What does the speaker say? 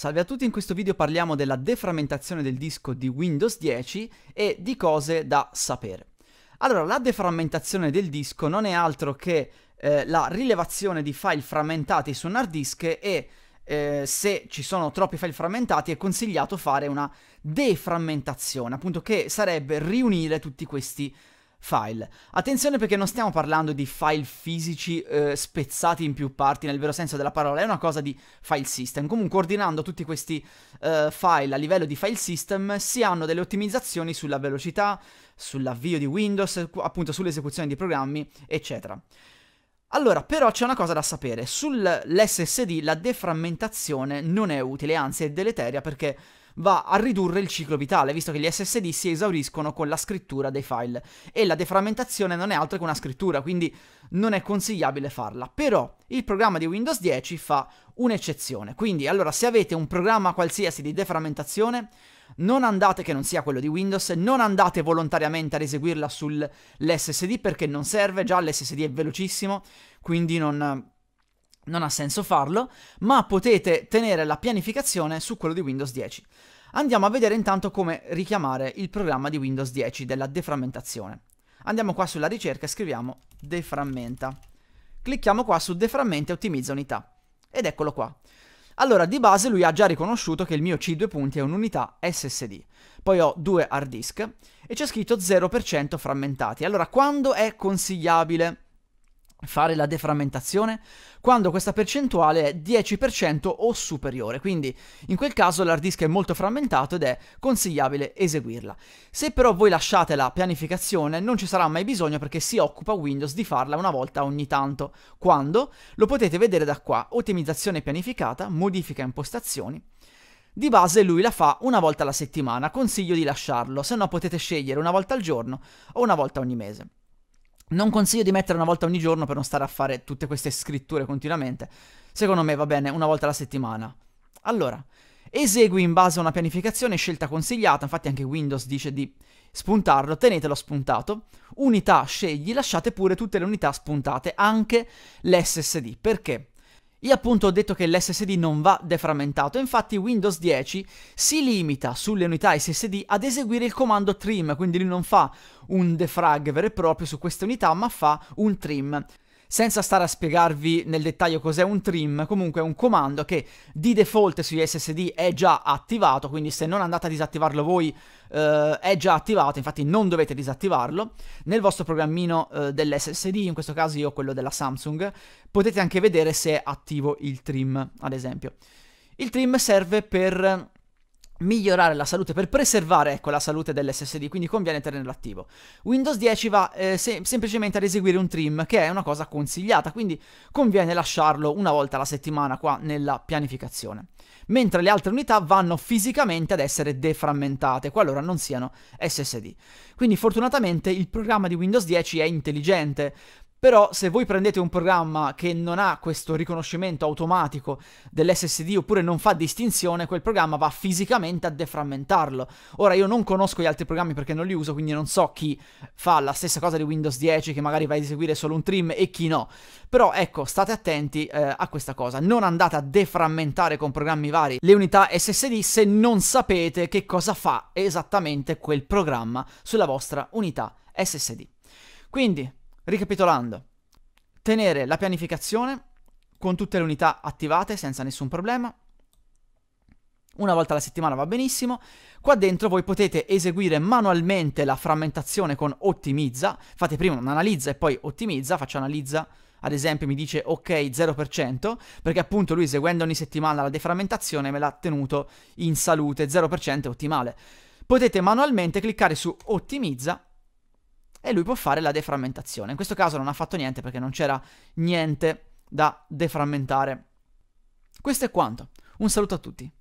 Salve a tutti, in questo video parliamo della deframmentazione del disco di Windows 10 e di cose da sapere. Allora, la deframmentazione del disco non è altro che eh, la rilevazione di file frammentati su un hard disk e eh, se ci sono troppi file frammentati è consigliato fare una deframmentazione, appunto che sarebbe riunire tutti questi file file. Attenzione perché non stiamo parlando di file fisici eh, spezzati in più parti nel vero senso della parola, è una cosa di file system. Comunque ordinando tutti questi eh, file a livello di file system si hanno delle ottimizzazioni sulla velocità, sull'avvio di Windows, appunto sull'esecuzione di programmi, eccetera. Allora, però c'è una cosa da sapere, sull'SSD la deframmentazione non è utile, anzi è deleteria perché va a ridurre il ciclo vitale, visto che gli SSD si esauriscono con la scrittura dei file e la deframmentazione non è altro che una scrittura, quindi non è consigliabile farla. Però il programma di Windows 10 fa un'eccezione. Quindi, allora, se avete un programma qualsiasi di deframmentazione, non andate che non sia quello di Windows, non andate volontariamente ad eseguirla sull'SSD perché non serve, già l'SSD è velocissimo, quindi non non ha senso farlo, ma potete tenere la pianificazione su quello di Windows 10. Andiamo a vedere intanto come richiamare il programma di Windows 10 della deframmentazione. Andiamo qua sulla ricerca e scriviamo deframmenta. Clicchiamo qua su deframmenta e ottimizza unità. Ed eccolo qua. Allora, di base lui ha già riconosciuto che il mio C2 punti è un'unità SSD. Poi ho due hard disk e c'è scritto 0% frammentati. Allora, quando è consigliabile fare la deframmentazione quando questa percentuale è 10% o superiore, quindi in quel caso l'hard disk è molto frammentato ed è consigliabile eseguirla. Se però voi lasciate la pianificazione non ci sarà mai bisogno perché si occupa Windows di farla una volta ogni tanto. Quando? Lo potete vedere da qua, ottimizzazione pianificata, modifica impostazioni, di base lui la fa una volta alla settimana, consiglio di lasciarlo, se no potete scegliere una volta al giorno o una volta ogni mese. Non consiglio di mettere una volta ogni giorno per non stare a fare tutte queste scritture continuamente. Secondo me va bene una volta alla settimana. Allora, esegui in base a una pianificazione scelta consigliata, infatti anche Windows dice di spuntarlo, tenetelo spuntato. Unità scegli, lasciate pure tutte le unità spuntate, anche l'SSD. Perché? Io appunto ho detto che l'SSD non va deframmentato, infatti Windows 10 si limita sulle unità SSD ad eseguire il comando trim, quindi lui non fa un defrag vero e proprio su queste unità, ma fa un trim senza stare a spiegarvi nel dettaglio cos'è un trim, comunque è un comando che di default sugli SSD è già attivato, quindi se non andate a disattivarlo voi eh, è già attivato, infatti non dovete disattivarlo. Nel vostro programmino eh, dell'SSD, in questo caso io ho quello della Samsung, potete anche vedere se è attivo il trim, ad esempio. Il trim serve per migliorare la salute per preservare ecco, la salute dell'SSD, quindi conviene tenerlo attivo. Windows 10 va eh, sem- semplicemente ad eseguire un trim, che è una cosa consigliata, quindi conviene lasciarlo una volta alla settimana qua nella pianificazione. Mentre le altre unità vanno fisicamente ad essere deframmentate, qualora non siano SSD. Quindi fortunatamente il programma di Windows 10 è intelligente, però se voi prendete un programma che non ha questo riconoscimento automatico dell'SSD oppure non fa distinzione, quel programma va fisicamente a deframmentarlo. Ora io non conosco gli altri programmi perché non li uso, quindi non so chi fa la stessa cosa di Windows 10 che magari va ad eseguire solo un trim e chi no. Però ecco, state attenti eh, a questa cosa, non andate a deframmentare con programmi vari le unità SSD se non sapete che cosa fa esattamente quel programma sulla vostra unità SSD. Quindi Ricapitolando, tenere la pianificazione con tutte le unità attivate senza nessun problema. Una volta alla settimana va benissimo. Qua dentro voi potete eseguire manualmente la frammentazione con ottimizza. Fate prima un'analizza e poi ottimizza. Faccio analizza, ad esempio mi dice ok 0%, perché appunto lui eseguendo ogni settimana la deframmentazione me l'ha tenuto in salute, 0% ottimale. Potete manualmente cliccare su ottimizza e lui può fare la deframmentazione. In questo caso non ha fatto niente perché non c'era niente da deframmentare. Questo è quanto. Un saluto a tutti.